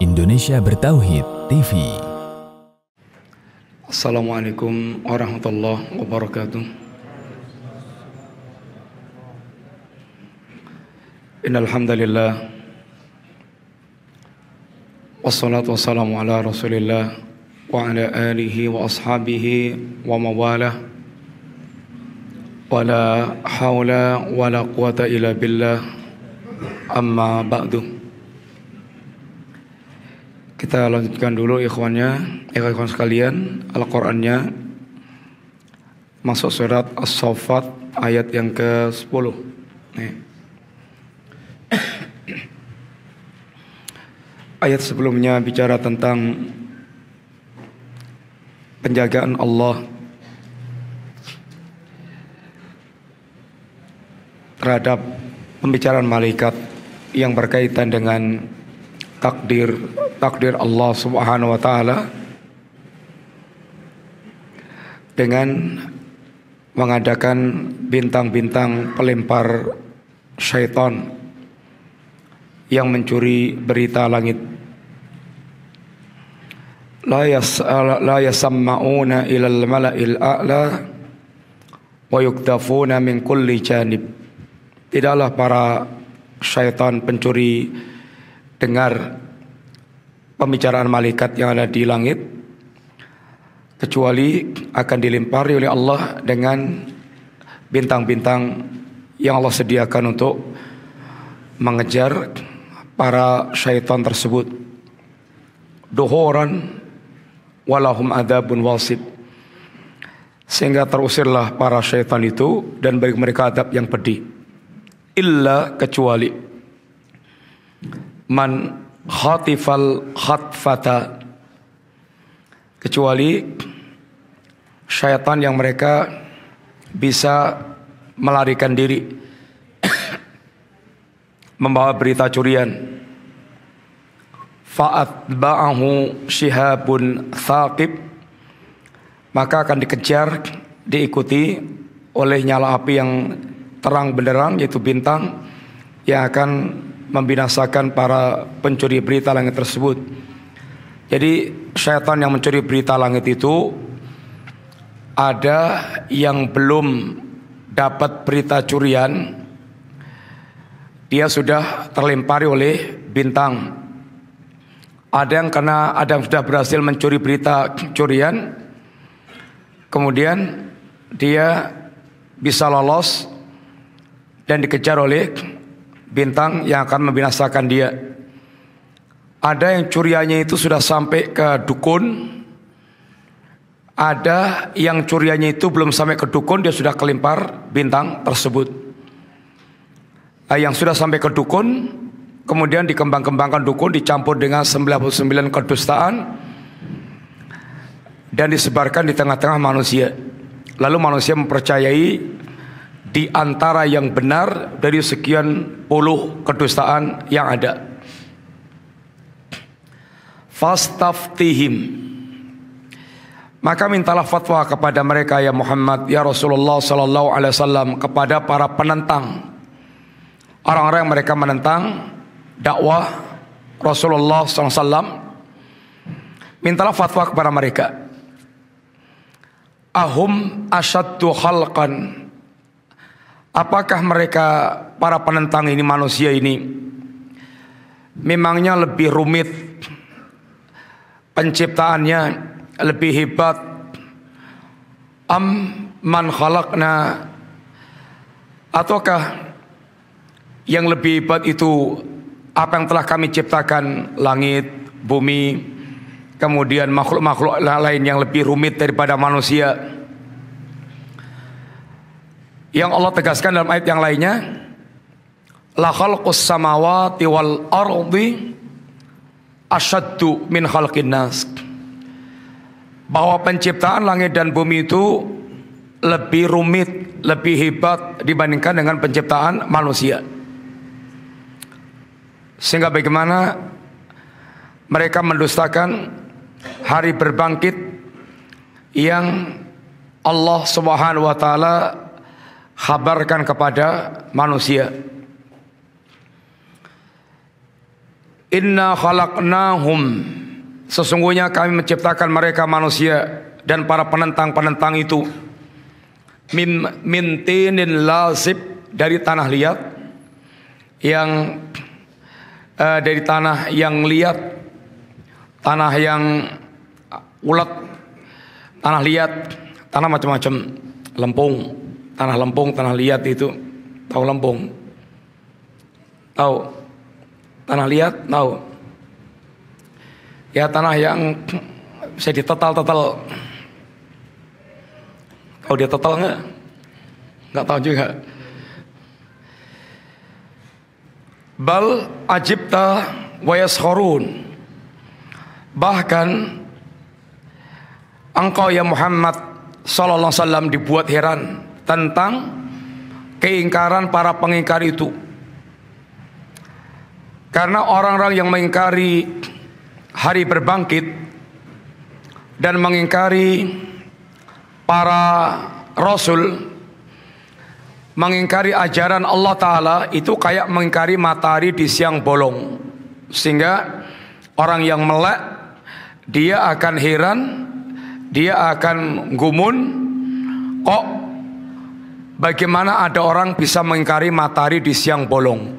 Indonesia Bertauhid TV. Assalamualaikum warahmatullahi wabarakatuh. Innal hamdalillah Wassalatu wassalamu ala Rasulillah wa ala alihi wa ashabihi wa mawalah wala haula wala quwata illa billah amma ba'du kita lanjutkan dulu ikhwannya, ikhwan sekalian, Al-Qur'annya masuk surat As-Saffat ayat yang ke-10. Ayat sebelumnya bicara tentang penjagaan Allah terhadap pembicaraan malaikat yang berkaitan dengan takdir takdir Allah Subhanahu wa taala dengan mengadakan bintang-bintang pelempar syaitan yang mencuri berita langit la yas'al la yasamma'una ilal mala'il a'la wa yuktafuna min kulli janib tidaklah para syaitan pencuri dengar pembicaraan malaikat yang ada di langit kecuali akan dilempari oleh Allah dengan bintang-bintang yang Allah sediakan untuk mengejar para syaitan tersebut. Dohoran walahum adabun walsid Sehingga terusirlah para syaitan itu dan bagi mereka adab yang pedih. Illa kecuali man khatifal khatfata kecuali syaitan yang mereka bisa melarikan diri membawa berita curian faat ba'ahu shihabun thaqib maka akan dikejar diikuti oleh nyala api yang terang benderang yaitu bintang yang akan membinasakan para pencuri berita langit tersebut. Jadi setan yang mencuri berita langit itu ada yang belum dapat berita curian dia sudah terlempari oleh bintang. Ada yang karena ada yang sudah berhasil mencuri berita curian kemudian dia bisa lolos dan dikejar oleh bintang yang akan membinasakan dia. Ada yang curiannya itu sudah sampai ke dukun. Ada yang curiannya itu belum sampai ke dukun, dia sudah kelimpar bintang tersebut. Nah, yang sudah sampai ke dukun, kemudian dikembang-kembangkan dukun dicampur dengan 99 kedustaan dan disebarkan di tengah-tengah manusia. Lalu manusia mempercayai di antara yang benar dari sekian puluh kedustaan yang ada. Fastaftihim. Maka mintalah fatwa kepada mereka ya Muhammad ya Rasulullah sallallahu alaihi wasallam kepada para penentang. Orang-orang yang mereka menentang dakwah Rasulullah sallallahu alaihi wasallam. Mintalah fatwa kepada mereka. Ahum asyaddu khalqan Apakah mereka para penentang ini manusia ini memangnya lebih rumit penciptaannya lebih hebat am man khalaqna ataukah yang lebih hebat itu apa yang telah kami ciptakan langit, bumi, kemudian makhluk-makhluk lain yang lebih rumit daripada manusia. Yang Allah tegaskan dalam ayat yang lainnya, la khalqus samawati wal ardi asyaddu min khalqin nas. Bahwa penciptaan langit dan bumi itu lebih rumit, lebih hebat dibandingkan dengan penciptaan manusia. Sehingga bagaimana mereka mendustakan hari berbangkit yang Allah Subhanahu wa taala habarkan kepada manusia. Inna khalaqnahum Sesungguhnya kami menciptakan mereka manusia dan para penentang-penentang itu min mintinin lasib dari tanah liat yang uh, dari tanah yang liat tanah yang ulat tanah liat tanah macam-macam lempung tanah lempung, tanah liat itu. Tahu lempung? Tahu. Tanah liat, tahu. Ya tanah yang bisa ditetal-tetal. kau dia tetal nggak? Nggak tahu juga. Bal ajibta wayaskhorun. Bahkan engkau ya Muhammad sallallahu alaihi wasallam dibuat heran tentang keingkaran para pengingkar itu. Karena orang-orang yang mengingkari hari berbangkit dan mengingkari para rasul, mengingkari ajaran Allah Ta'ala itu kayak mengingkari matahari di siang bolong. Sehingga orang yang melek, dia akan heran, dia akan gumun, kok Bagaimana ada orang bisa mengingkari matahari di siang bolong?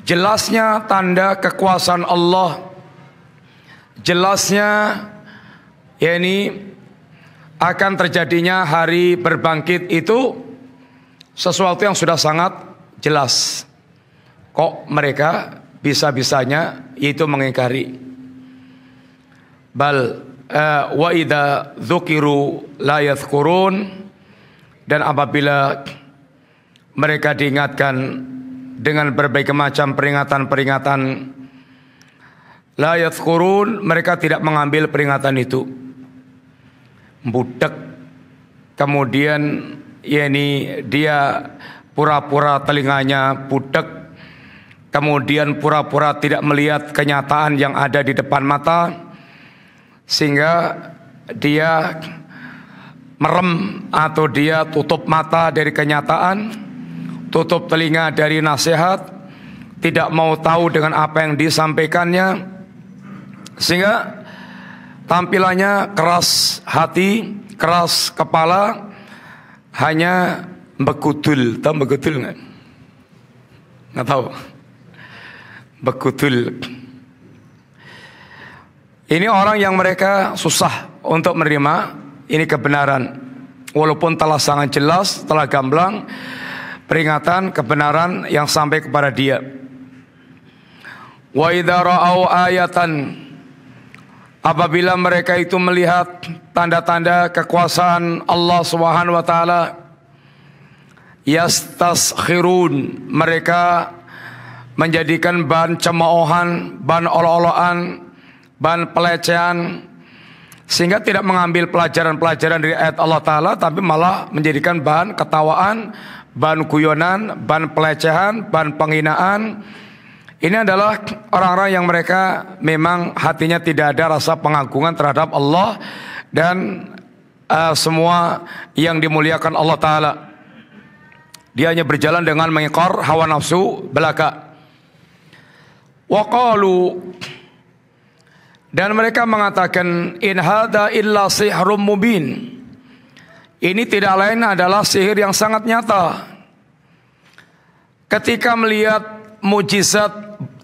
Jelasnya tanda kekuasaan Allah. Jelasnya ya ini akan terjadinya hari berbangkit itu sesuatu yang sudah sangat jelas. Kok mereka bisa-bisanya itu mengingkari. Bal eh, wa idza dzukiru la yadhkurun dan apabila mereka diingatkan dengan berbagai macam peringatan-peringatan layat kurun, mereka tidak mengambil peringatan itu. Budak kemudian ini dia pura-pura telinganya budak kemudian pura-pura tidak melihat kenyataan yang ada di depan mata sehingga dia merem atau dia tutup mata dari kenyataan, tutup telinga dari nasihat, tidak mau tahu dengan apa yang disampaikannya, sehingga tampilannya keras hati, keras kepala, hanya bekutul, tahu bekutul nggak? Nggak tahu. Bekutul. Ini orang yang mereka susah untuk menerima ini kebenaran. Walaupun telah sangat jelas, telah gamblang peringatan kebenaran yang sampai kepada dia. Wa idza ra'au ayatan apabila mereka itu melihat tanda-tanda kekuasaan Allah Subhanahu wa taala yastaskhirun mereka menjadikan bahan cemoohan, bahan olok ban bahan pelecehan, sehingga tidak mengambil pelajaran-pelajaran dari ayat Allah Ta'ala tapi malah menjadikan bahan ketawaan bahan kuyonan, bahan pelecehan bahan penghinaan ini adalah orang-orang yang mereka memang hatinya tidak ada rasa pengagungan terhadap Allah dan uh, semua yang dimuliakan Allah Ta'ala dia hanya berjalan dengan mengikor hawa nafsu belaka waqalu dan mereka mengatakan in hada illa sihrum mubin. Ini tidak lain adalah sihir yang sangat nyata. Ketika melihat mujizat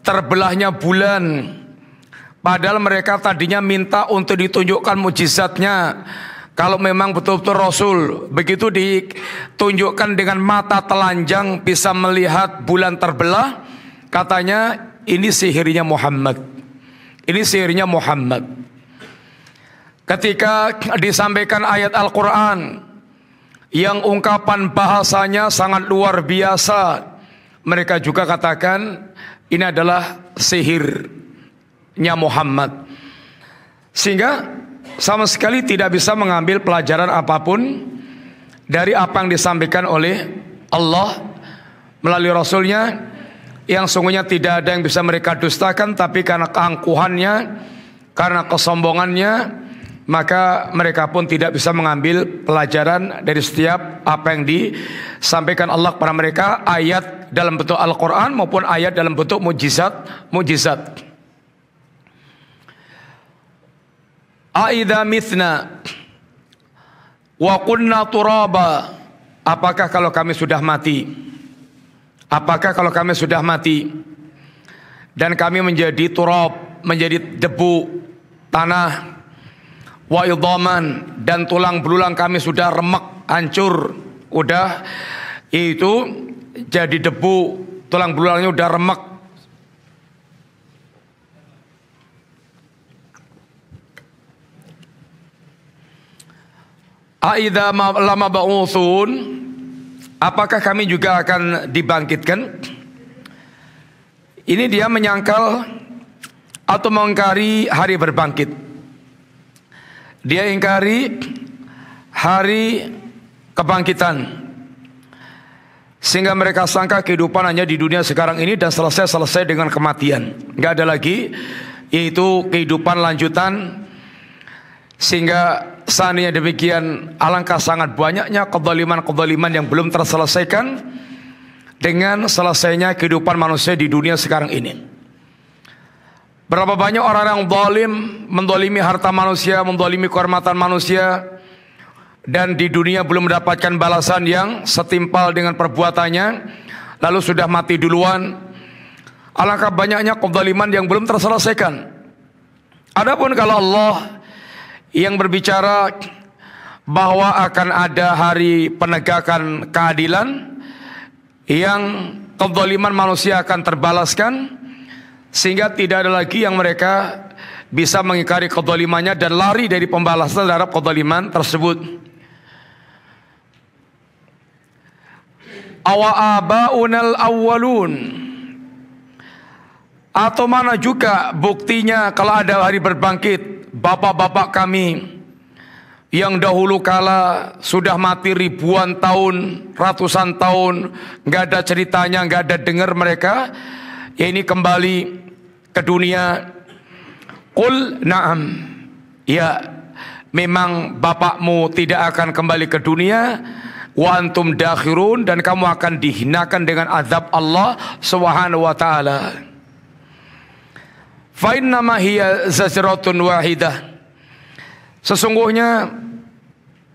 terbelahnya bulan, padahal mereka tadinya minta untuk ditunjukkan mujizatnya. Kalau memang betul-betul Rasul begitu ditunjukkan dengan mata telanjang bisa melihat bulan terbelah, katanya ini sihirnya Muhammad. Ini sihirnya Muhammad. Ketika disampaikan ayat Al-Quran yang ungkapan bahasanya sangat luar biasa, mereka juga katakan ini adalah sihirnya Muhammad. Sehingga sama sekali tidak bisa mengambil pelajaran apapun dari apa yang disampaikan oleh Allah melalui Rasulnya yang sungguhnya tidak ada yang bisa mereka dustakan tapi karena keangkuhannya karena kesombongannya maka mereka pun tidak bisa mengambil pelajaran dari setiap apa yang disampaikan Allah kepada mereka ayat dalam bentuk Al-Qur'an maupun ayat dalam bentuk mujizat mujizat Aida mitna wa kunna turaba apakah kalau kami sudah mati Apakah kalau kami sudah mati dan kami menjadi turab, menjadi debu, tanah, wa idhaman dan tulang belulang kami sudah remek, hancur, udah itu jadi debu, tulang belulangnya udah remek. Aida lama ba'utsun Apakah kami juga akan dibangkitkan? Ini dia menyangkal atau mengingkari hari berbangkit. Dia ingkari hari kebangkitan. Sehingga mereka sangka kehidupan hanya di dunia sekarang ini dan selesai-selesai dengan kematian. Nggak ada lagi, yaitu kehidupan lanjutan. Sehingga Seandainya demikian, alangkah sangat banyaknya kezaliman-kezaliman yang belum terselesaikan dengan selesainya kehidupan manusia di dunia sekarang ini. Berapa banyak orang yang dolim, mendolimi harta manusia, mendolimi kehormatan manusia, dan di dunia belum mendapatkan balasan yang setimpal dengan perbuatannya, lalu sudah mati duluan. Alangkah banyaknya kezaliman yang belum terselesaikan. Adapun kalau Allah yang berbicara bahwa akan ada hari penegakan keadilan yang kezaliman manusia akan terbalaskan sehingga tidak ada lagi yang mereka bisa mengikari kezalimannya dan lari dari pembalasan terhadap kezaliman tersebut. Awa abaunal awwalun atau mana juga buktinya kalau ada hari berbangkit bapak-bapak kami yang dahulu kala sudah mati ribuan tahun, ratusan tahun, nggak ada ceritanya, nggak ada dengar mereka. Ya ini kembali ke dunia. Kul naam. Ya, memang bapakmu tidak akan kembali ke dunia. Wantum dahirun dan kamu akan dihinakan dengan azab Allah Subhanahu wa taala. Fain nama hiya zajratun wahidah. Sesungguhnya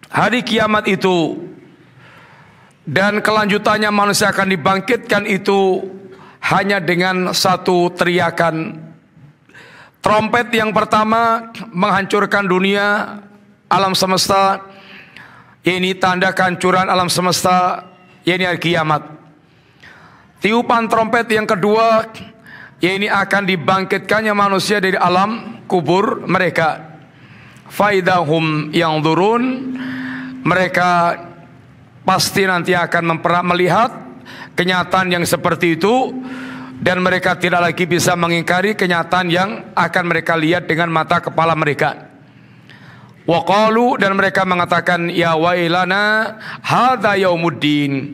hari kiamat itu dan kelanjutannya manusia akan dibangkitkan itu hanya dengan satu teriakan trompet yang pertama menghancurkan dunia alam semesta ini tanda kehancuran alam semesta ini hari kiamat tiupan trompet yang kedua ya ini akan dibangkitkannya manusia dari alam kubur mereka faidahum yang turun mereka pasti nanti akan melihat kenyataan yang seperti itu dan mereka tidak lagi bisa mengingkari kenyataan yang akan mereka lihat dengan mata kepala mereka. Waqalu dan mereka mengatakan ya wailana hadza yaumuddin.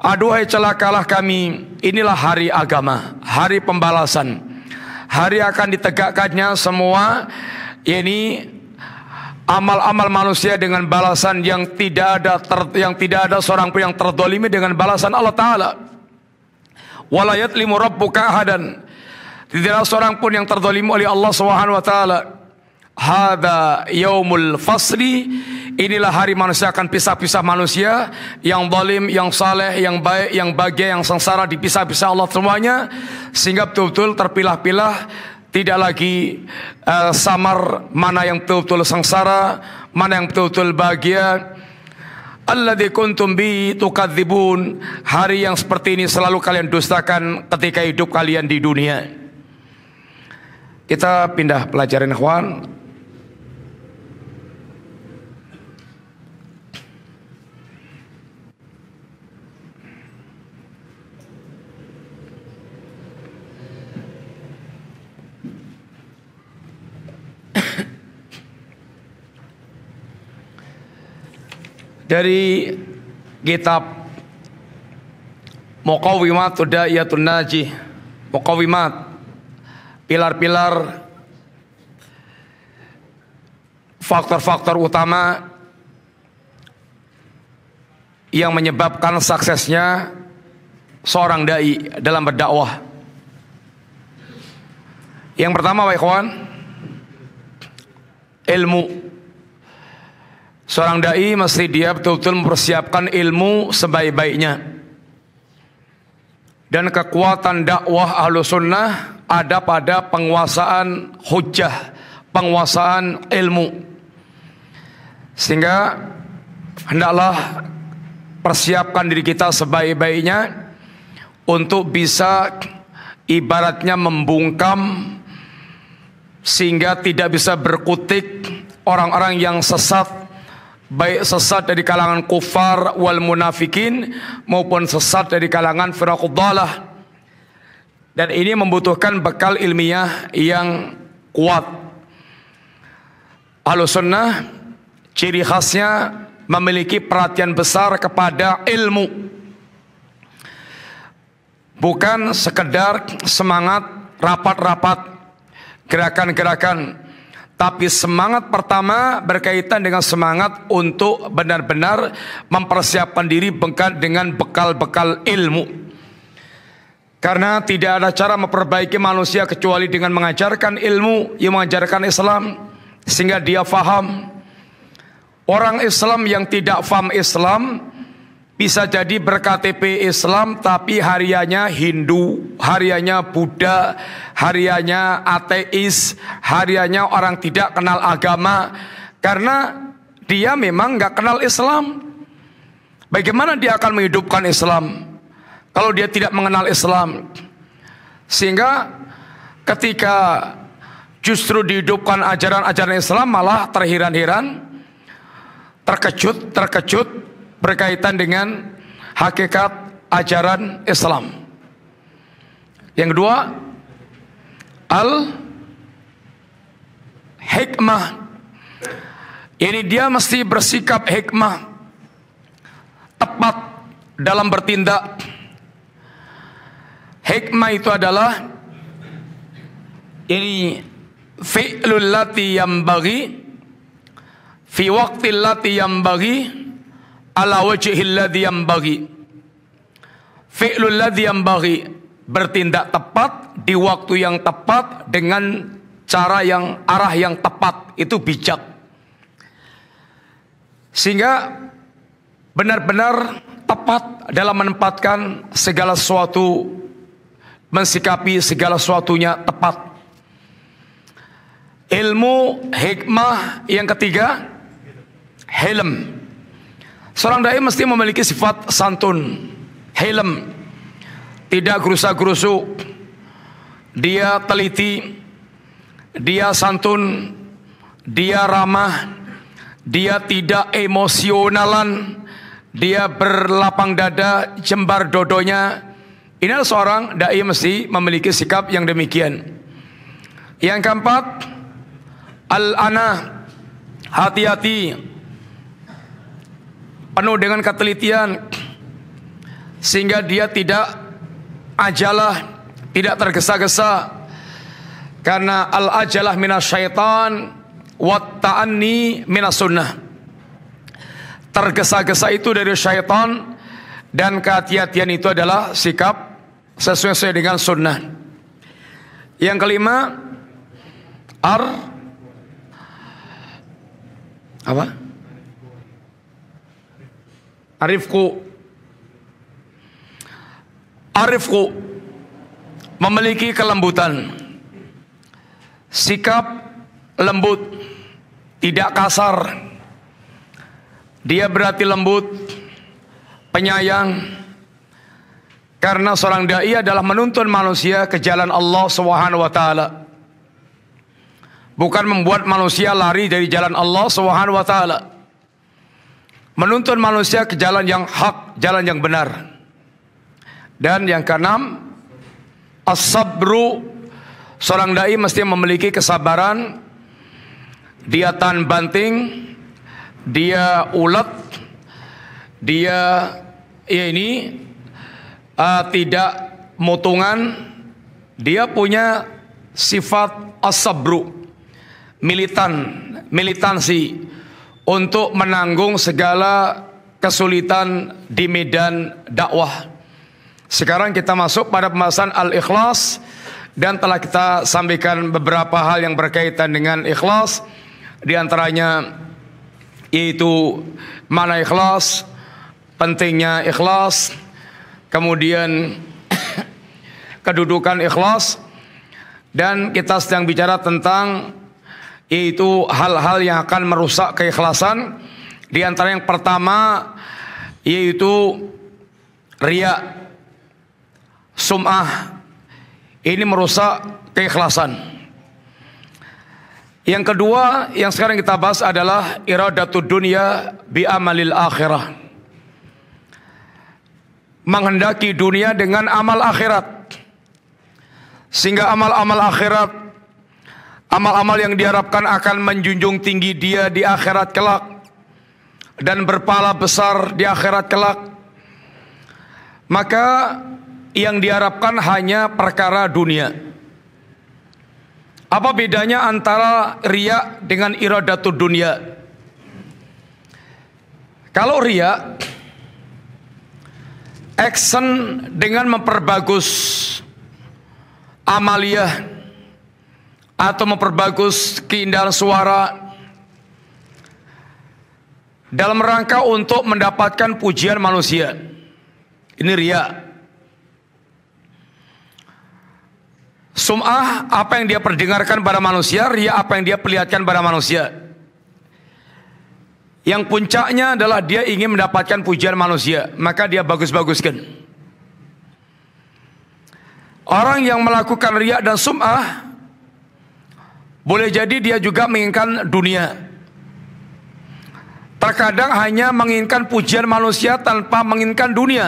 Aduhai celakalah kami, inilah hari agama, hari pembalasan. Hari akan ditegakkannya semua ini amal-amal manusia dengan balasan yang tidak ada ter, yang tidak ada seorang pun yang terdolimi dengan balasan Allah Taala. Walayat limu rabbuka ahadan. ada seorang pun yang terdolimi oleh Allah Subhanahu wa taala. Hada yaumul fasli Inilah hari manusia akan pisah-pisah manusia Yang dolim, yang saleh, yang baik, yang bahagia, yang sengsara Dipisah-pisah Allah semuanya Sehingga betul-betul terpilah-pilah Tidak lagi uh, samar Mana yang betul-betul sengsara Mana yang betul-betul bahagia Alladhi kuntum bi tukadzibun Hari yang seperti ini selalu kalian dustakan Ketika hidup kalian di dunia Kita pindah pelajaran ikhwan dari kitab Muqawimat Da'iyatun Najih Muqawimat pilar-pilar faktor-faktor utama yang menyebabkan suksesnya seorang dai dalam berdakwah. Yang pertama, wa ikhwan, ilmu Seorang dai mesti dia betul-betul mempersiapkan ilmu sebaik-baiknya. Dan kekuatan dakwah ahlu sunnah ada pada penguasaan hujah, penguasaan ilmu. Sehingga hendaklah persiapkan diri kita sebaik-baiknya untuk bisa ibaratnya membungkam sehingga tidak bisa berkutik orang-orang yang sesat baik sesat dari kalangan kufar wal munafikin maupun sesat dari kalangan firaquddalah dan ini membutuhkan bekal ilmiah yang kuat Ahlus sunnah ciri khasnya memiliki perhatian besar kepada ilmu bukan sekedar semangat rapat-rapat gerakan-gerakan tapi semangat pertama berkaitan dengan semangat untuk benar-benar mempersiapkan diri dengan bekal-bekal ilmu. Karena tidak ada cara memperbaiki manusia kecuali dengan mengajarkan ilmu yang mengajarkan Islam sehingga dia faham. Orang Islam yang tidak faham Islam bisa jadi berKTP Islam tapi harianya Hindu, harianya Buddha, harianya ateis, harianya orang tidak kenal agama karena dia memang nggak kenal Islam. Bagaimana dia akan menghidupkan Islam kalau dia tidak mengenal Islam? Sehingga ketika justru dihidupkan ajaran-ajaran Islam malah terhiran-hiran, terkejut, terkejut berkaitan dengan hakikat ajaran Islam. Yang kedua, al hikmah. Ini dia mesti bersikap hikmah tepat dalam bertindak. Hikmah itu adalah ini fi'lul lati yang bagi fi waqtil lati yang bagi ala wajhil ladzi yambaghi fi'lul ladzi yambaghi bertindak tepat di waktu yang tepat dengan cara yang arah yang tepat itu bijak sehingga benar-benar tepat dalam menempatkan segala sesuatu mensikapi segala sesuatunya tepat ilmu hikmah yang ketiga helm Seorang dai mesti memiliki sifat santun, helm, tidak gerusa-gerusu, dia teliti, dia santun, dia ramah, dia tidak emosionalan, dia berlapang dada, jembar dodonya. Ini seorang dai mesti memiliki sikap yang demikian. Yang keempat, al-ana, hati-hati penuh dengan ketelitian sehingga dia tidak ajalah, tidak tergesa-gesa karena al ajalah syaitan wat ta'anni minas sunnah. Tergesa-gesa itu dari syaitan dan kehati-hatian itu adalah sikap sesuai dengan sunnah. Yang kelima, ar apa? Arifku Arifku memiliki kelembutan sikap lembut tidak kasar dia berarti lembut penyayang karena seorang dai adalah menuntun manusia ke jalan Allah Subhanahu wa taala bukan membuat manusia lari dari jalan Allah Swt menuntun manusia ke jalan yang hak, jalan yang benar. Dan yang keenam, as seorang dai mesti memiliki kesabaran. Dia tan banting, dia ulet, dia ya ini uh, tidak mutungan, dia punya sifat as militan, militansi untuk menanggung segala kesulitan di medan dakwah. Sekarang kita masuk pada pembahasan al-ikhlas dan telah kita sampaikan beberapa hal yang berkaitan dengan ikhlas di antaranya yaitu mana ikhlas, pentingnya ikhlas, kemudian kedudukan ikhlas dan kita sedang bicara tentang yaitu hal-hal yang akan merusak keikhlasan. Di antara yang pertama yaitu ria sum'ah. Ini merusak keikhlasan. Yang kedua yang sekarang kita bahas adalah iradatul dunia bi amalil akhirah. Menghendaki dunia dengan amal akhirat. Sehingga amal-amal akhirat Amal-amal yang diharapkan akan menjunjung tinggi dia di akhirat kelak dan berpala besar di akhirat kelak. Maka yang diharapkan hanya perkara dunia. Apa bedanya antara ria dengan iradatul dunia? Kalau ria, action dengan memperbagus amaliah atau memperbagus keindahan suara dalam rangka untuk mendapatkan pujian manusia. Ini ria. Sum'ah apa yang dia perdengarkan pada manusia, ria apa yang dia perlihatkan pada manusia. Yang puncaknya adalah dia ingin mendapatkan pujian manusia, maka dia bagus-baguskan. Orang yang melakukan riak dan sum'ah boleh jadi dia juga menginginkan dunia. Terkadang hanya menginginkan pujian manusia tanpa menginginkan dunia.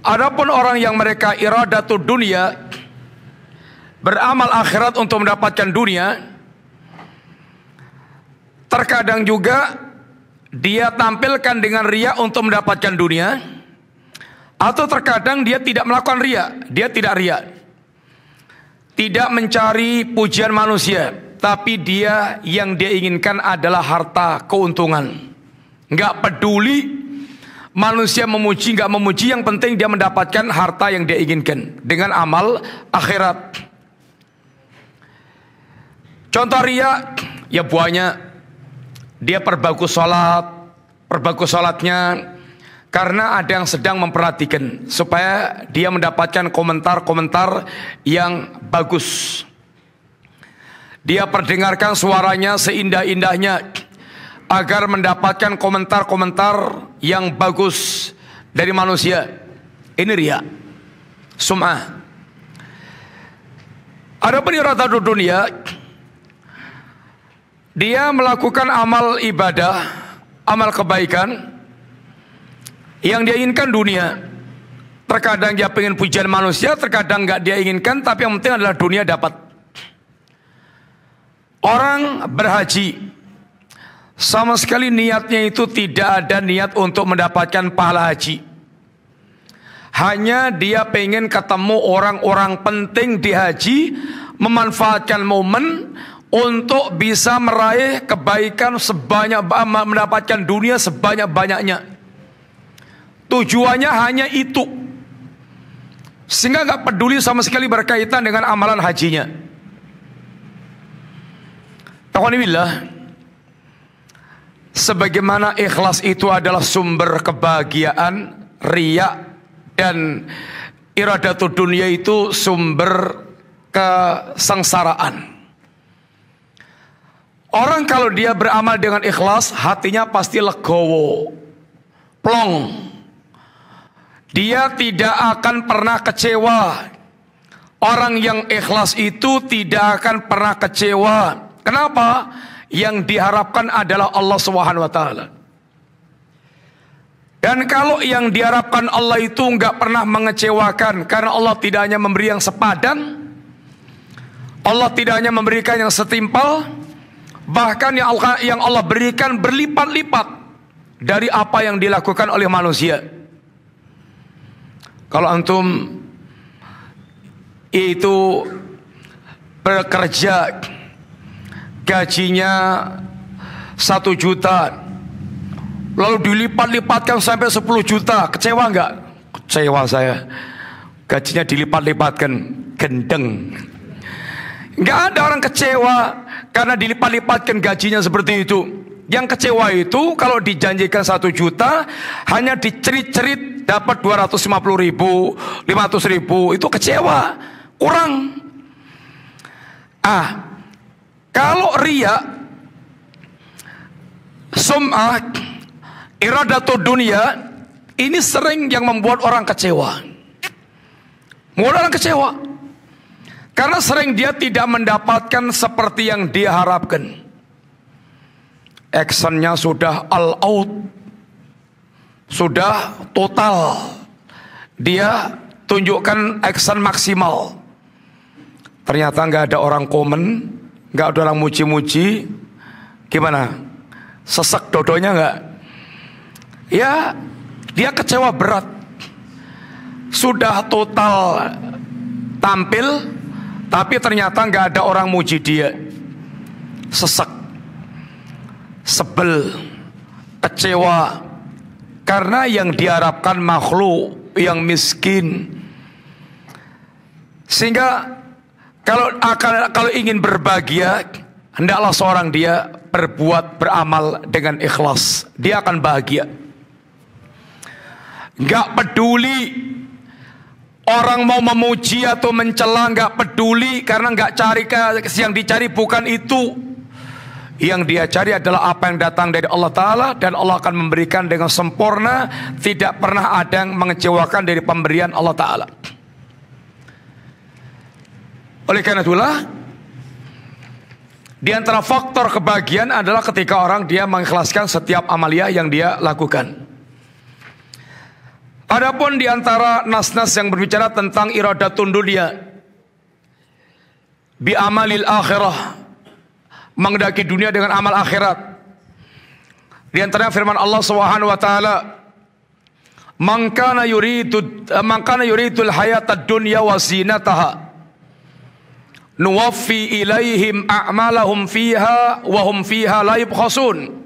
Adapun orang yang mereka iradatu dunia beramal akhirat untuk mendapatkan dunia, terkadang juga dia tampilkan dengan ria untuk mendapatkan dunia atau terkadang dia tidak melakukan ria, dia tidak ria tidak mencari pujian manusia, tapi dia yang dia inginkan adalah harta keuntungan. Nggak peduli manusia memuji nggak memuji, yang penting dia mendapatkan harta yang dia inginkan dengan amal akhirat. Contoh ria, ya buahnya dia perbagus sholat, perbagus sholatnya, karena ada yang sedang memperhatikan supaya dia mendapatkan komentar-komentar yang bagus. Dia perdengarkan suaranya seindah-indahnya agar mendapatkan komentar-komentar yang bagus dari manusia. Ini ria. Sum'ah. Ada pun rata dunia dia melakukan amal ibadah, amal kebaikan yang dia inginkan dunia. Terkadang dia pengen pujian manusia, terkadang nggak dia inginkan, tapi yang penting adalah dunia dapat. Orang berhaji sama sekali niatnya itu tidak ada niat untuk mendapatkan pahala haji. Hanya dia pengen ketemu orang-orang penting di haji, memanfaatkan momen untuk bisa meraih kebaikan sebanyak mendapatkan dunia sebanyak-banyaknya. Tujuannya hanya itu. Sehingga nggak peduli sama sekali berkaitan dengan amalan hajinya. Alhamdulillah. Sebagaimana ikhlas itu adalah sumber kebahagiaan, riak dan iradatu dunia itu sumber kesengsaraan. Orang kalau dia beramal dengan ikhlas, hatinya pasti legowo, plong. Dia tidak akan pernah kecewa. Orang yang ikhlas itu tidak akan pernah kecewa. Kenapa? Yang diharapkan adalah Allah Subhanahu wa taala. Dan kalau yang diharapkan Allah itu nggak pernah mengecewakan karena Allah tidak hanya memberi yang sepadan, Allah tidak hanya memberikan yang setimpal, bahkan yang Allah berikan berlipat-lipat dari apa yang dilakukan oleh manusia. Kalau antum itu bekerja gajinya satu juta lalu dilipat-lipatkan sampai sepuluh juta kecewa nggak kecewa saya gajinya dilipat-lipatkan gendeng nggak ada orang kecewa karena dilipat-lipatkan gajinya seperti itu yang kecewa itu kalau dijanjikan satu juta hanya dicerit-cerit dapat 250 ribu, 500 ribu itu kecewa, kurang. Ah, kalau ria sum'ah iradatu dunia ini sering yang membuat orang kecewa. Membuat orang kecewa. Karena sering dia tidak mendapatkan seperti yang dia harapkan actionnya sudah all out, sudah total. Dia tunjukkan action maksimal. Ternyata nggak ada orang komen, nggak ada orang muji-muji. Gimana? Sesek dodonya nggak? Ya, dia kecewa berat. Sudah total tampil, tapi ternyata nggak ada orang muji dia. Sesek sebel, kecewa karena yang diharapkan makhluk yang miskin. Sehingga kalau akan kalau ingin berbahagia, hendaklah seorang dia berbuat beramal dengan ikhlas. Dia akan bahagia. Gak peduli Orang mau memuji atau mencela nggak peduli karena nggak cari yang dicari bukan itu. Yang dia cari adalah apa yang datang dari Allah Ta'ala dan Allah akan memberikan dengan sempurna. Tidak pernah ada yang mengecewakan dari pemberian Allah Ta'ala. Oleh karena itulah, di antara faktor kebahagiaan adalah ketika orang dia mengikhlaskan setiap amalia yang dia lakukan. Adapun di antara nas-nas yang berbicara tentang iradatun dunia bi amalil akhirah mengendaki dunia dengan amal akhirat. Di antaranya firman Allah Subhanahu wa taala, "Man kana yuridu man kana yuridul hayatad dunya wa zinataha nuwaffi ilaihim a'malahum fiha wa hum fiha la yubkhasun."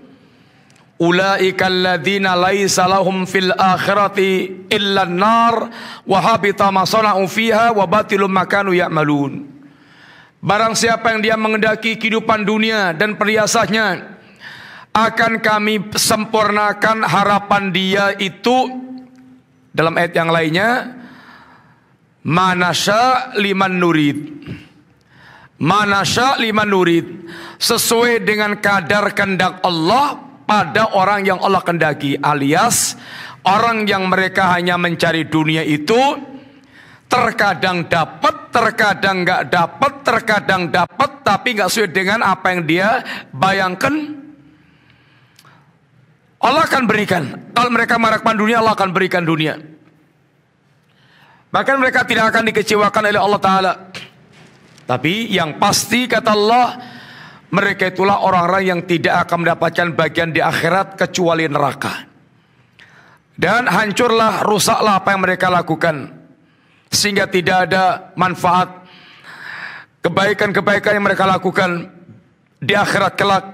Ulaika alladhina laisa lahum fil akhirati illa an-nar wa habita ma sana'u fiha wa batilum makanu ya'malun. Barang siapa yang dia mengendaki kehidupan dunia dan perhiasannya akan kami sempurnakan harapan dia itu dalam ayat yang lainnya manasya liman nurid manasya liman nurid sesuai dengan kadar kendak Allah pada orang yang Allah kendaki alias orang yang mereka hanya mencari dunia itu terkadang dapat, terkadang nggak dapat, terkadang dapat, tapi nggak sesuai dengan apa yang dia bayangkan. Allah akan berikan. Kalau mereka marakkan dunia, Allah akan berikan dunia. Bahkan mereka tidak akan dikecewakan oleh Allah Ta'ala. Tapi yang pasti kata Allah, mereka itulah orang-orang yang tidak akan mendapatkan bagian di akhirat kecuali neraka. Dan hancurlah, rusaklah apa yang mereka lakukan sehingga tidak ada manfaat kebaikan-kebaikan yang mereka lakukan di akhirat kelak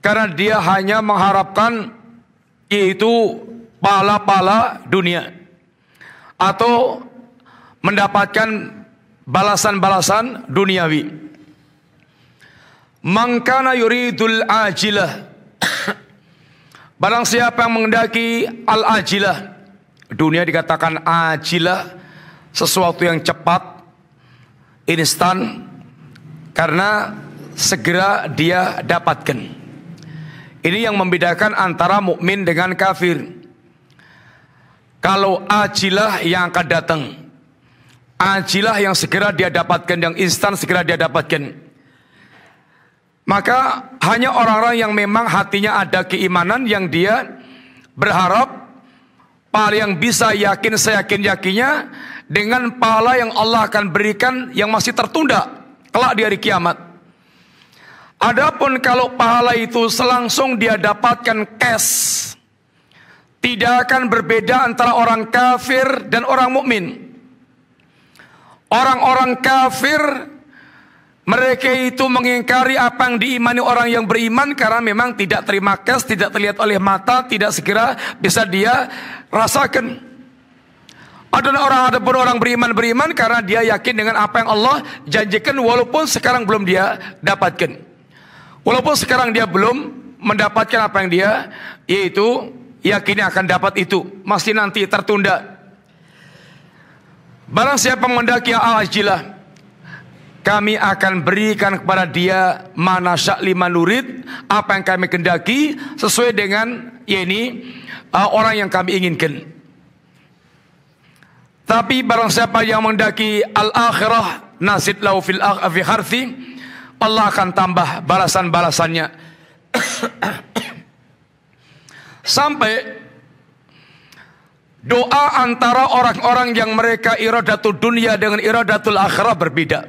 karena dia hanya mengharapkan yaitu pala-pala dunia atau mendapatkan balasan-balasan duniawi. Mangkana yuridul ajilah. Barang siapa yang mengendaki al-ajilah. Dunia dikatakan ajilah sesuatu yang cepat, instan, karena segera dia dapatkan. Ini yang membedakan antara mukmin dengan kafir. Kalau ajilah yang akan datang, ajilah yang segera dia dapatkan, yang instan segera dia dapatkan. Maka hanya orang-orang yang memang hatinya ada keimanan yang dia berharap paling bisa yakin seyakin yakinnya dengan pahala yang Allah akan berikan yang masih tertunda kelak di hari kiamat. Adapun kalau pahala itu selangsung dia dapatkan cash, tidak akan berbeda antara orang kafir dan orang mukmin. Orang-orang kafir mereka itu mengingkari apa yang diimani orang yang beriman karena memang tidak terima cash, tidak terlihat oleh mata, tidak segera bisa dia rasakan. Adalah orang ada orang beriman beriman karena dia yakin dengan apa yang Allah janjikan walaupun sekarang belum dia dapatkan. Walaupun sekarang dia belum mendapatkan apa yang dia yaitu yakinnya akan dapat itu masih nanti tertunda. Barang siapa mendaki ya al-ajilah kami akan berikan kepada dia mana lima nurid apa yang kami kendaki sesuai dengan ya ini uh, orang yang kami inginkan. Tapi barang siapa yang mendaki al-akhirah nasid lahu fil harfi Allah akan tambah balasan-balasannya. Sampai doa antara orang-orang yang mereka iradatul dunia dengan iradatul akhirah berbeda.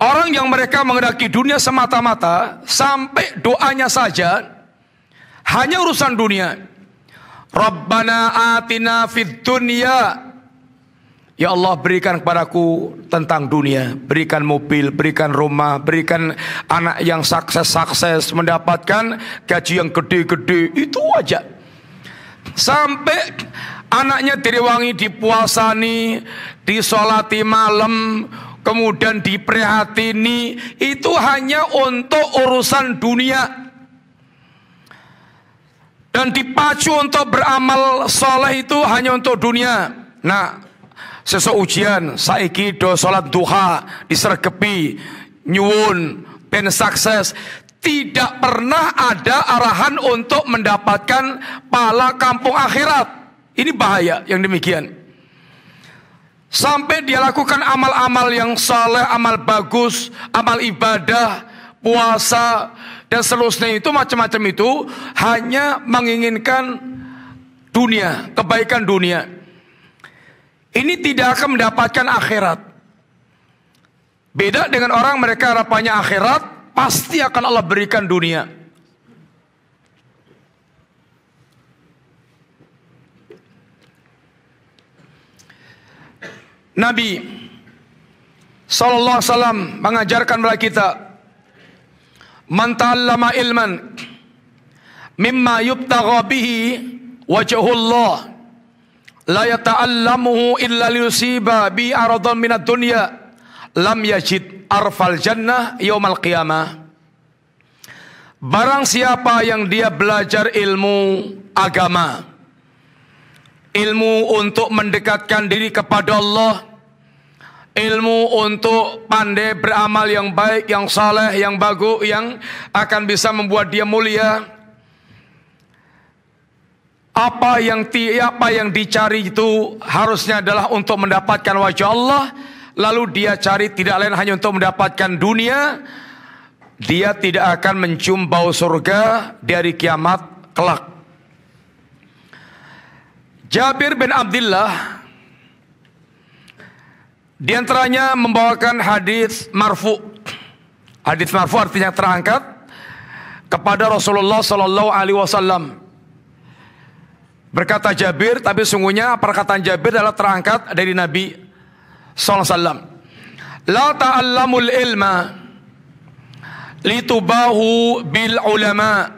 Orang yang mereka mengendaki dunia semata-mata sampai doanya saja hanya urusan dunia. Rabbana atina fid dunya Ya Allah berikan kepadaku tentang dunia Berikan mobil, berikan rumah Berikan anak yang sukses-sukses Mendapatkan gaji yang gede-gede Itu aja Sampai anaknya diriwangi dipuasani Disolati malam Kemudian diprihatini Itu hanya untuk urusan dunia dan dipacu untuk beramal soleh itu hanya untuk dunia. Nah, sesuai ujian saiki do salat duha disergepi nyuwun pen sukses tidak pernah ada arahan untuk mendapatkan pala kampung akhirat. Ini bahaya yang demikian. Sampai dia lakukan amal-amal yang saleh, amal bagus, amal ibadah, puasa, dan seterusnya itu macam-macam itu hanya menginginkan dunia, kebaikan dunia. Ini tidak akan mendapatkan akhirat. Beda dengan orang mereka harapannya akhirat, pasti akan Allah berikan dunia. Nabi Sallallahu Alaihi Wasallam mengajarkan kepada kita Man ta'allama ilman mimma yubtagha bihi wajhullah la yata'allamuhu illa liyusiba bi aradan minad dunya lam yajid arfal jannah yaumal qiyamah Barang siapa yang dia belajar ilmu agama ilmu untuk mendekatkan diri kepada Allah ilmu untuk pandai beramal yang baik, yang saleh, yang bagus, yang akan bisa membuat dia mulia. Apa yang apa yang dicari itu harusnya adalah untuk mendapatkan wajah Allah. Lalu dia cari tidak lain hanya untuk mendapatkan dunia. Dia tidak akan mencium bau surga dari kiamat kelak. Jabir bin Abdullah di antaranya membawakan hadis marfu. Hadis marfu artinya terangkat kepada Rasulullah Sallallahu Alaihi Wasallam. Berkata Jabir, tapi sungguhnya perkataan Jabir adalah terangkat dari Nabi Sallallahu Alaihi Wasallam. La ta'allamul ilma litubahu bil ulama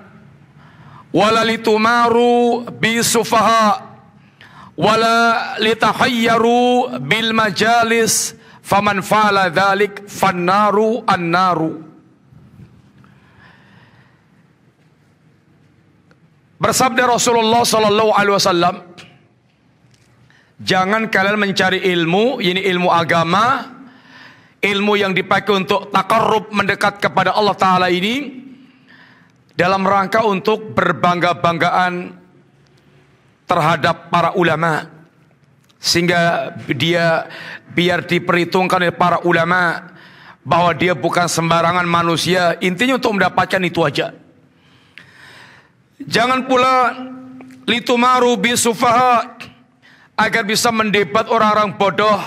wala litumaru bi sufaha' wala litahayyaru bil majalis faman fa'ala dzalik fannaru annaru Bersabda Rasulullah sallallahu alaihi wasallam Jangan kalian mencari ilmu, ini ilmu agama, ilmu yang dipakai untuk takarrub mendekat kepada Allah taala ini dalam rangka untuk berbangga-banggaan terhadap para ulama sehingga dia biar diperhitungkan oleh para ulama bahwa dia bukan sembarangan manusia intinya untuk mendapatkan itu aja jangan pula litumaru bisufaha agar bisa mendebat orang-orang bodoh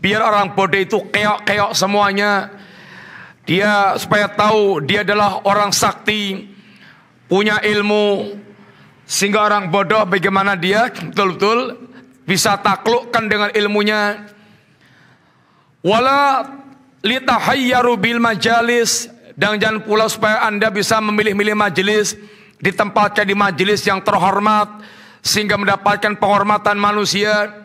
biar orang bodoh itu keok-keok semuanya dia supaya tahu dia adalah orang sakti punya ilmu sehingga orang bodoh bagaimana dia betul-betul bisa taklukkan dengan ilmunya. Wala litahayyaru bil majalis dan jangan pula supaya Anda bisa memilih-milih majelis ditempatkan di majelis yang terhormat sehingga mendapatkan penghormatan manusia.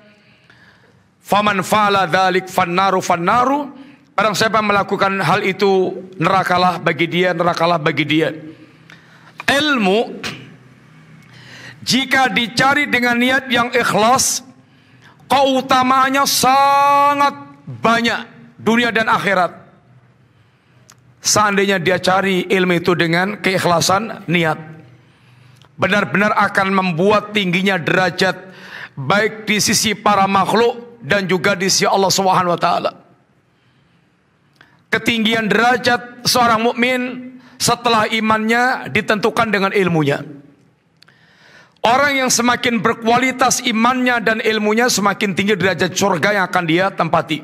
Faman fa'ala dzalik fannaru fannaru barang siapa melakukan hal itu nerakalah bagi dia nerakalah bagi dia. Ilmu jika dicari dengan niat yang ikhlas, keutamaannya sangat banyak dunia dan akhirat. Seandainya dia cari ilmu itu dengan keikhlasan niat, benar-benar akan membuat tingginya derajat baik di sisi para makhluk dan juga di sisi Allah Subhanahu wa taala. Ketinggian derajat seorang mukmin setelah imannya ditentukan dengan ilmunya. Orang yang semakin berkualitas imannya dan ilmunya semakin tinggi derajat surga yang akan dia tempati.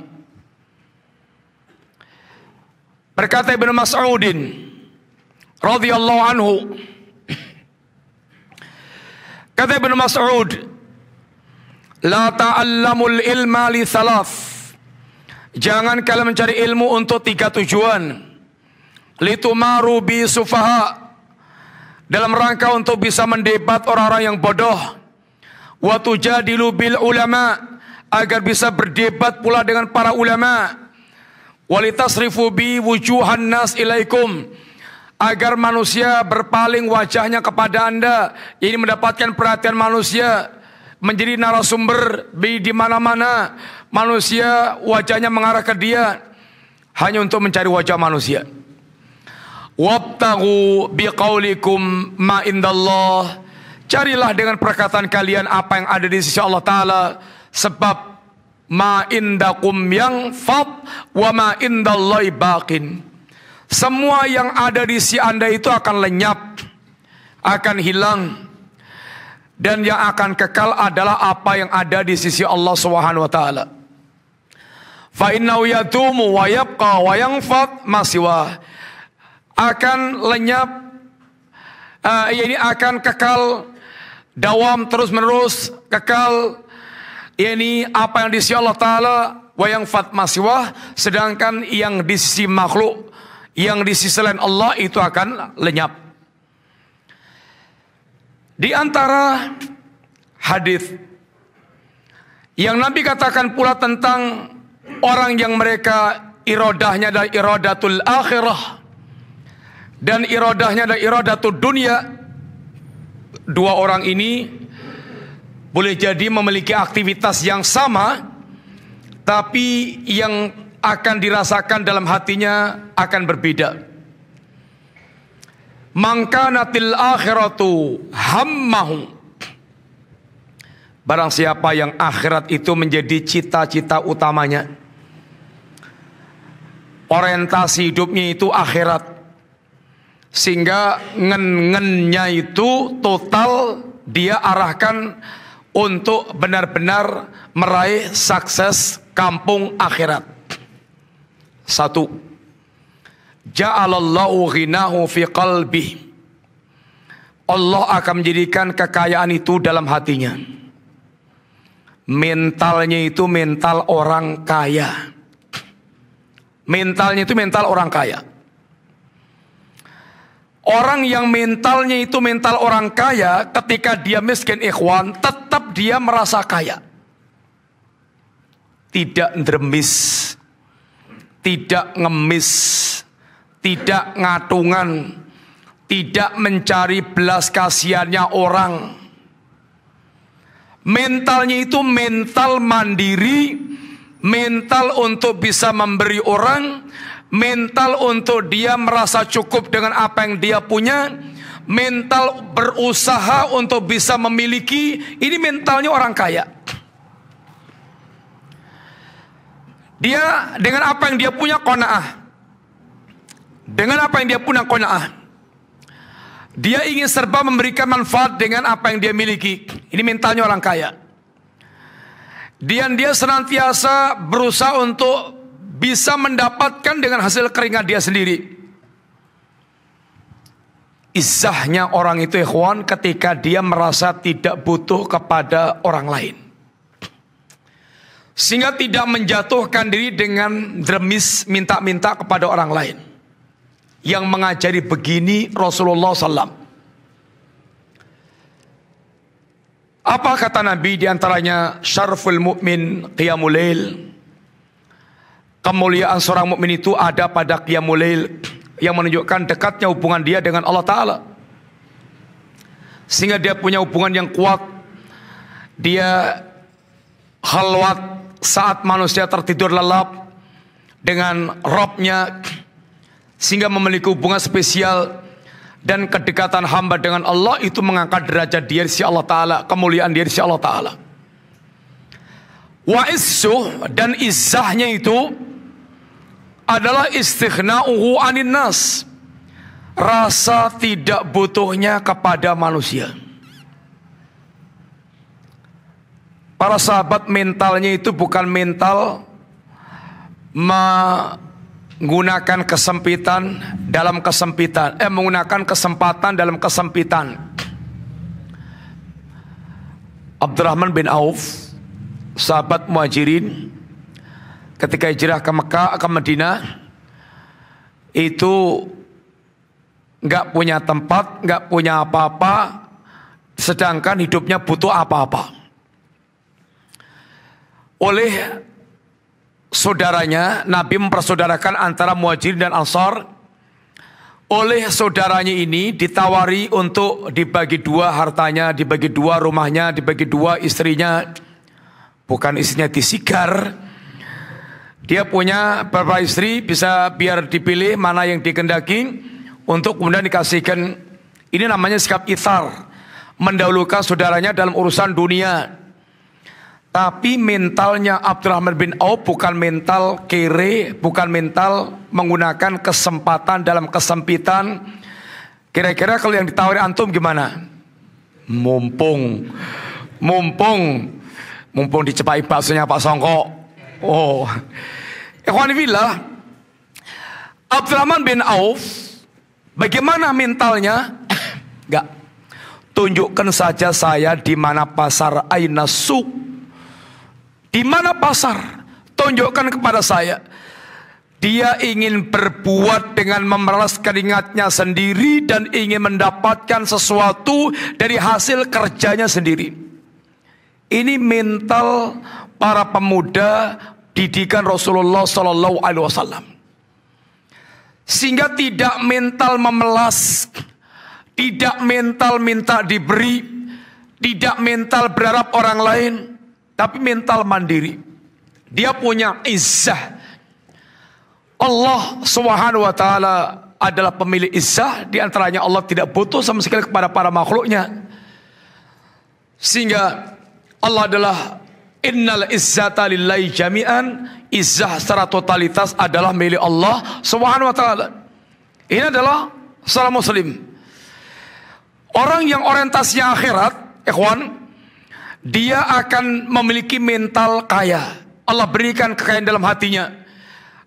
Berkata Ibnu Mas'udin radhiyallahu anhu Kata Ibnu Mas'ud La ta'allamul ilma li salaf Jangan kalian mencari ilmu untuk tiga tujuan Litumaru bi sufaha' dalam rangka untuk bisa mendebat orang-orang yang bodoh waktu jadi lubil ulama agar bisa berdebat pula dengan para ulama walitas rifubi wujuhan nas ilaikum agar manusia berpaling wajahnya kepada Anda ini mendapatkan perhatian manusia menjadi narasumber di mana-mana manusia wajahnya mengarah ke dia hanya untuk mencari wajah manusia Wabtagu biqaulikum ma indallah. Carilah dengan perkataan kalian apa yang ada di sisi Allah Ta'ala. Sebab ma indakum yang fad wa ma indallahi baqin. Semua yang ada di sisi anda itu akan lenyap. Akan hilang. Dan yang akan kekal adalah apa yang ada di sisi Allah Subhanahu Wa Ta'ala. Fa innahu yatumu wa yabqa wa yang masiwah akan lenyap, uh, ya ini akan kekal dawam terus menerus kekal ya ini apa yang di sisi Allah Taala wayang fatmasiwah sedangkan yang di sisi makhluk yang di sisi selain Allah itu akan lenyap. Di antara hadis yang Nabi katakan pula tentang orang yang mereka irodahnya dari irodatul akhirah dan irodahnya adalah irodatul dunia. Dua orang ini boleh jadi memiliki aktivitas yang sama, tapi yang akan dirasakan dalam hatinya akan berbeda. Mangkanatil akhiratu hammahu. Barang siapa yang akhirat itu menjadi cita-cita utamanya. Orientasi hidupnya itu akhirat sehingga ngen-ngennya itu total dia arahkan untuk benar-benar meraih sukses kampung akhirat. Satu. Ja'alallahu ghinahu fi qalbi. Allah akan menjadikan kekayaan itu dalam hatinya. Mentalnya itu mental orang kaya. Mentalnya itu mental orang kaya. Orang yang mentalnya itu mental orang kaya, ketika dia miskin ikhwan, tetap dia merasa kaya. Tidak ndremis, tidak ngemis, tidak ngatungan, tidak mencari belas kasihannya orang. Mentalnya itu mental mandiri, mental untuk bisa memberi orang, mental untuk dia merasa cukup dengan apa yang dia punya, mental berusaha untuk bisa memiliki, ini mentalnya orang kaya. Dia dengan apa yang dia punya kona'ah. Dengan apa yang dia punya kona'ah. Dia ingin serba memberikan manfaat dengan apa yang dia miliki. Ini mentalnya orang kaya. Dia dia senantiasa berusaha untuk bisa mendapatkan dengan hasil keringat dia sendiri. Izahnya orang itu ikhwan ketika dia merasa tidak butuh kepada orang lain. Sehingga tidak menjatuhkan diri dengan dremis minta-minta kepada orang lain. Yang mengajari begini Rasulullah SAW. Apa kata Nabi diantaranya syarful mu'min qiyamulail. Kemuliaan seorang mukmin itu ada pada qiyamul yang menunjukkan dekatnya hubungan dia dengan Allah taala. Sehingga dia punya hubungan yang kuat. Dia halwat saat manusia tertidur lelap dengan robnya sehingga memiliki hubungan spesial dan kedekatan hamba dengan Allah itu mengangkat derajat dia di sisi Allah Ta'ala, kemuliaan dia di sisi Allah Ta'ala. Wa dan izahnya itu adalah istighna'uhu anin nas. Rasa tidak butuhnya kepada manusia. Para sahabat mentalnya itu bukan mental menggunakan kesempitan dalam kesempitan, eh menggunakan kesempatan dalam kesempitan. Abdurrahman bin Auf, sahabat muajirin ketika hijrah ke Mekah, ke Madinah, itu nggak punya tempat, nggak punya apa-apa, sedangkan hidupnya butuh apa-apa. Oleh saudaranya, Nabi mempersaudarakan antara Muajir dan ansor. Oleh saudaranya ini ditawari untuk dibagi dua hartanya, dibagi dua rumahnya, dibagi dua istrinya. Bukan istrinya disigar, dia punya beberapa istri bisa biar dipilih mana yang dikendaki untuk kemudian dikasihkan. Ini namanya sikap ithar. Mendahulukan saudaranya dalam urusan dunia. Tapi mentalnya Abdurrahman bin Auf bukan mental kere, bukan mental menggunakan kesempatan dalam kesempitan. Kira-kira kalau yang ditawari antum gimana? Mumpung, mumpung, mumpung dicepai baksonya Pak Songko. Oh, Ikhwan eh, fillah, ya. Abdurrahman bin Auf, bagaimana mentalnya? Enggak. Tunjukkan saja saya di mana pasar Aina Suk. Di mana pasar? Tunjukkan kepada saya. Dia ingin berbuat dengan memeras keringatnya sendiri dan ingin mendapatkan sesuatu dari hasil kerjanya sendiri. Ini mental para pemuda, didikan Rasulullah Sallallahu Alaihi Wasallam. Sehingga tidak mental memelas, tidak mental minta diberi, tidak mental berharap orang lain, tapi mental mandiri. Dia punya izah. Allah Subhanahu wa taala adalah pemilik izah di antaranya Allah tidak butuh sama sekali kepada para makhluknya. Sehingga Allah adalah Innal izzata lillahi jami'an. Izzah secara totalitas adalah milik Allah subhanahu wa ta'ala. Ini adalah seorang muslim. Orang yang orientasinya akhirat, ikhwan, dia akan memiliki mental kaya. Allah berikan kekayaan dalam hatinya.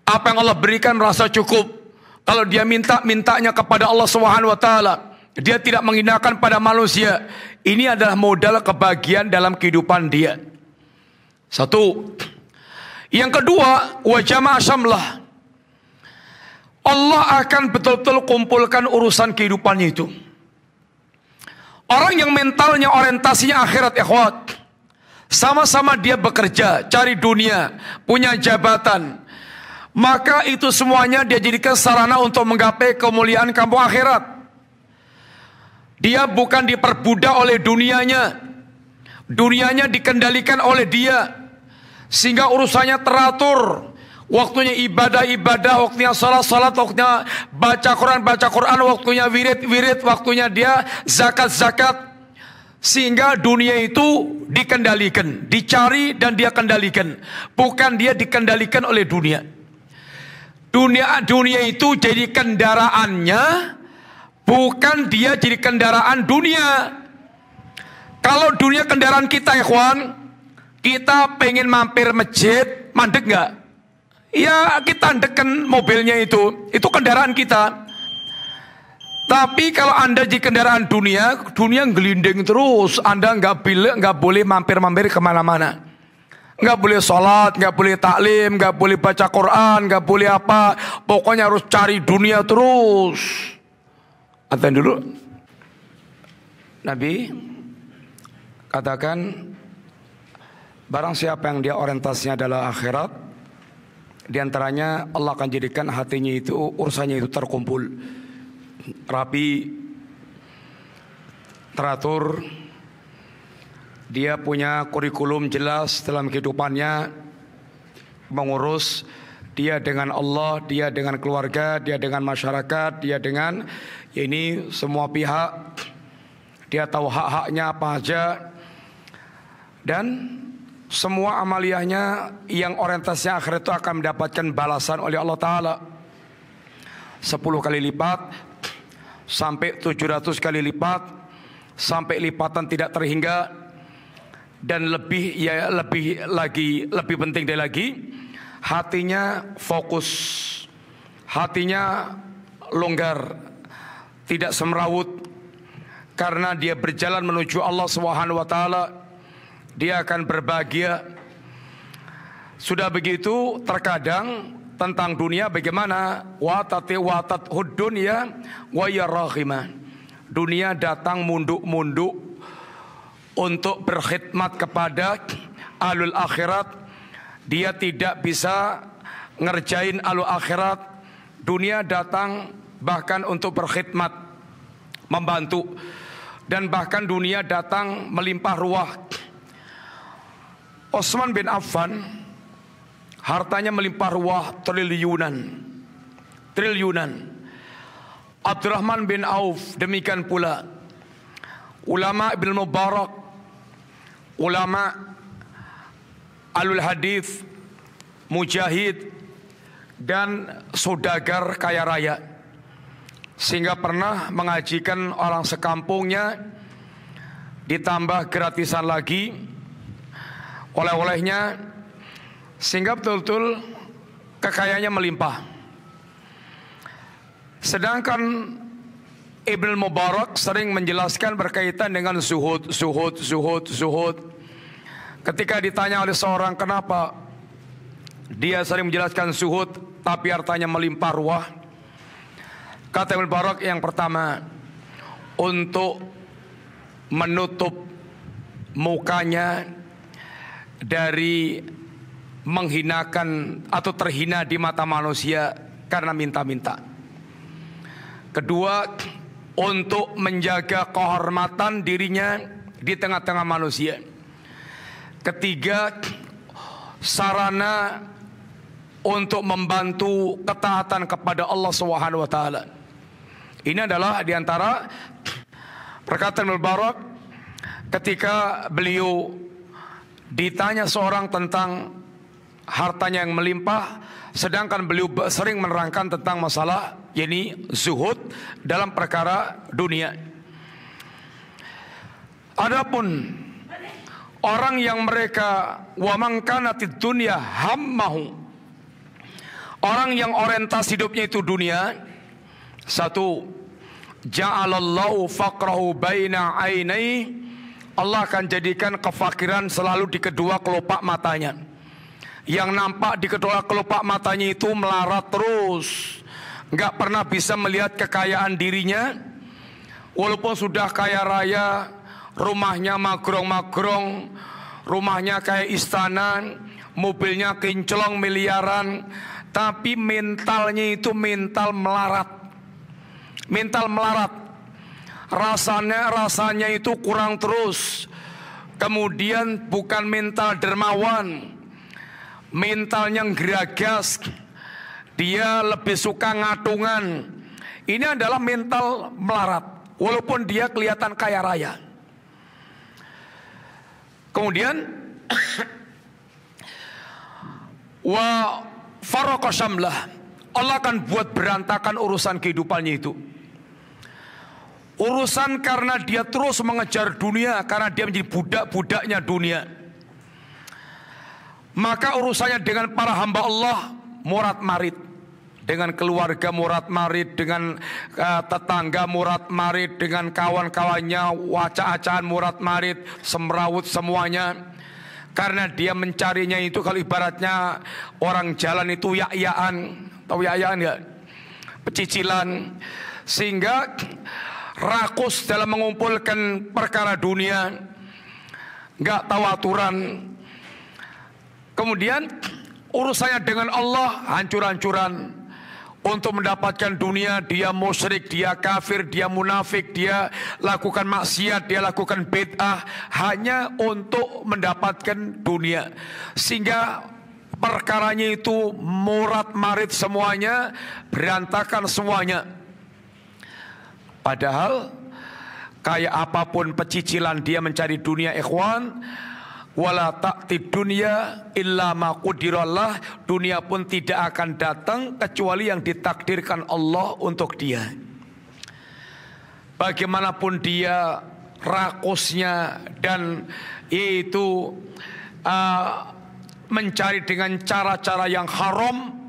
Apa yang Allah berikan rasa cukup. Kalau dia minta, mintanya kepada Allah Subhanahu wa taala. Dia tidak menghinakan pada manusia. Ini adalah modal kebahagiaan dalam kehidupan dia. Satu. Yang kedua, wajama syamlah. Allah akan betul-betul kumpulkan urusan kehidupannya itu. Orang yang mentalnya orientasinya akhirat ikhwat. Sama-sama dia bekerja, cari dunia, punya jabatan. Maka itu semuanya dia jadikan sarana untuk menggapai kemuliaan kampung akhirat. Dia bukan diperbudak oleh dunianya. Dunianya dikendalikan oleh dia sehingga urusannya teratur. Waktunya ibadah-ibadah, waktunya sholat salat waktunya baca Quran, baca Quran, waktunya wirid-wirid, waktunya dia zakat-zakat. Sehingga dunia itu dikendalikan, dicari dan dia kendalikan. Bukan dia dikendalikan oleh dunia. Dunia dunia itu jadi kendaraannya, bukan dia jadi kendaraan dunia. Kalau dunia kendaraan kita, ikhwan, ya kita pengen mampir masjid, mandek nggak? Ya kita deken mobilnya itu, itu kendaraan kita. Tapi kalau anda di kendaraan dunia, dunia gelinding terus, anda nggak boleh nggak boleh mampir-mampir kemana-mana nggak boleh sholat, nggak boleh taklim, nggak boleh baca Quran, nggak boleh apa. Pokoknya harus cari dunia terus. Atau dulu. Nabi katakan Barang siapa yang dia orientasinya adalah akhirat, di antaranya Allah akan jadikan hatinya itu urusannya itu terkumpul rapi teratur dia punya kurikulum jelas dalam kehidupannya mengurus dia dengan Allah, dia dengan keluarga, dia dengan masyarakat, dia dengan ya ini semua pihak. Dia tahu hak-haknya apa aja. Dan semua amaliyahnya yang orientasinya akhirat itu akan mendapatkan balasan oleh Allah Ta'ala 10 kali lipat sampai 700 kali lipat sampai lipatan tidak terhingga dan lebih ya lebih lagi lebih penting dari lagi hatinya fokus hatinya longgar tidak semrawut karena dia berjalan menuju Allah Subhanahu wa taala dia akan berbahagia. Sudah begitu terkadang tentang dunia bagaimana watati watat hudun ya wa Dunia datang munduk-munduk untuk berkhidmat kepada alul akhirat. Dia tidak bisa ngerjain alul akhirat. Dunia datang bahkan untuk berkhidmat membantu dan bahkan dunia datang melimpah ruah Osman bin Affan hartanya melimpah ruah triliunan. Triliunan. Abdurrahman bin Auf demikian pula. Ulama Ibn Mubarak, ulama Alul Hadith, Mujahid dan saudagar kaya raya. Sehingga pernah mengajikan orang sekampungnya ditambah gratisan lagi oleh-olehnya sehingga betul-betul kekayaannya melimpah. Sedangkan Ibn Mubarak sering menjelaskan berkaitan dengan suhud, suhud, suhud, suhud. Ketika ditanya oleh seorang kenapa dia sering menjelaskan suhud, tapi hartanya melimpah ruah. Kata Ibn Mubarak yang pertama, untuk menutup mukanya dari menghinakan atau terhina di mata manusia karena minta-minta. Kedua, untuk menjaga kehormatan dirinya di tengah-tengah manusia. Ketiga, sarana untuk membantu ketaatan kepada Allah Subhanahu wa taala. Ini adalah di antara perkataan Mubarak ketika beliau ditanya seorang tentang hartanya yang melimpah sedangkan beliau sering menerangkan tentang masalah yakni zuhud dalam perkara dunia. Adapun orang yang mereka wamangkan wamangkanatid dunia hammahu orang yang orientasi hidupnya itu dunia satu ja'alallahu faqrahu baina ainai Allah akan jadikan kefakiran selalu di kedua kelopak matanya. Yang nampak di kedua kelopak matanya itu melarat terus. Nggak pernah bisa melihat kekayaan dirinya. Walaupun sudah kaya raya, rumahnya magrong-magrong, rumahnya kayak istana, mobilnya kinclong miliaran, tapi mentalnya itu mental melarat. Mental melarat rasanya rasanya itu kurang terus. Kemudian bukan mental dermawan, mental yang geragas. Dia lebih suka ngatungan. Ini adalah mental melarat, walaupun dia kelihatan kaya raya. Kemudian wa Allah akan buat berantakan urusan kehidupannya itu. Urusan karena dia terus mengejar dunia karena dia menjadi budak-budaknya dunia. Maka urusannya dengan para hamba Allah murat marit dengan keluarga murat marit, dengan uh, tetangga murat marit, dengan kawan-kawannya wacah-acahan murat marit, semrawut semuanya. Karena dia mencarinya itu kalau ibaratnya orang jalan itu yak tahu ya? Pecicilan. Sehingga rakus dalam mengumpulkan perkara dunia, nggak tahu aturan. Kemudian urusannya dengan Allah hancur-hancuran. Untuk mendapatkan dunia, dia musyrik, dia kafir, dia munafik, dia lakukan maksiat, dia lakukan bid'ah hanya untuk mendapatkan dunia. Sehingga perkaranya itu murat marit semuanya, berantakan semuanya. Padahal kayak apapun pecicilan dia mencari dunia ikhwan wala ta'ti dunia illa ma qudirallah dunia pun tidak akan datang kecuali yang ditakdirkan Allah untuk dia bagaimanapun dia rakusnya dan yaitu uh, mencari dengan cara-cara yang haram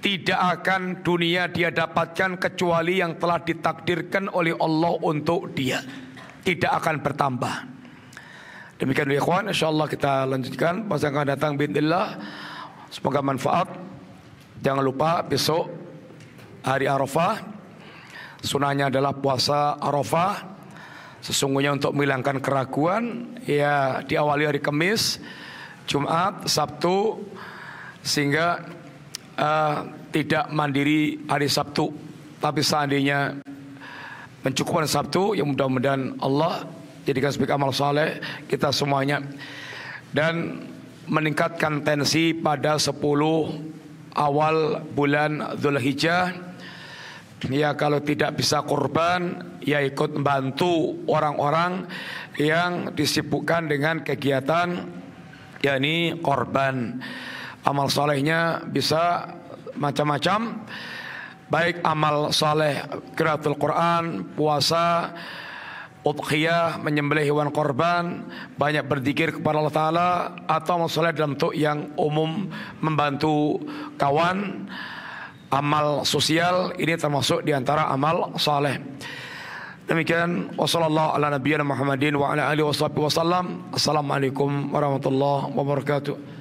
tidak akan dunia dia dapatkan kecuali yang telah ditakdirkan oleh Allah untuk dia. Tidak akan bertambah. Demikian ya, Insya Allah kita lanjutkan masa akan datang bismillah. Semoga manfaat. Jangan lupa besok hari Arafah sunahnya adalah puasa Arafah. Sesungguhnya untuk menghilangkan keraguan ya diawali hari kemis, Jumat, Sabtu sehingga uh, tidak mandiri hari Sabtu, tapi seandainya mencukupan Sabtu, yang mudah-mudahan Allah jadikan sebagai amal saleh kita semuanya dan meningkatkan tensi pada 10 awal bulan Zulhijjah. Ya kalau tidak bisa korban, ya ikut membantu orang-orang yang disibukkan dengan kegiatan yakni korban amal solehnya bisa macam-macam baik amal saleh kiratul Quran, puasa, udhiyah, menyembelih hewan korban, banyak berzikir kepada Allah Ta'ala, atau amal soleh dalam bentuk yang umum membantu kawan, amal sosial, ini termasuk diantara amal soleh. Demikian wassalamualaikum warahmatullahi wabarakatuh.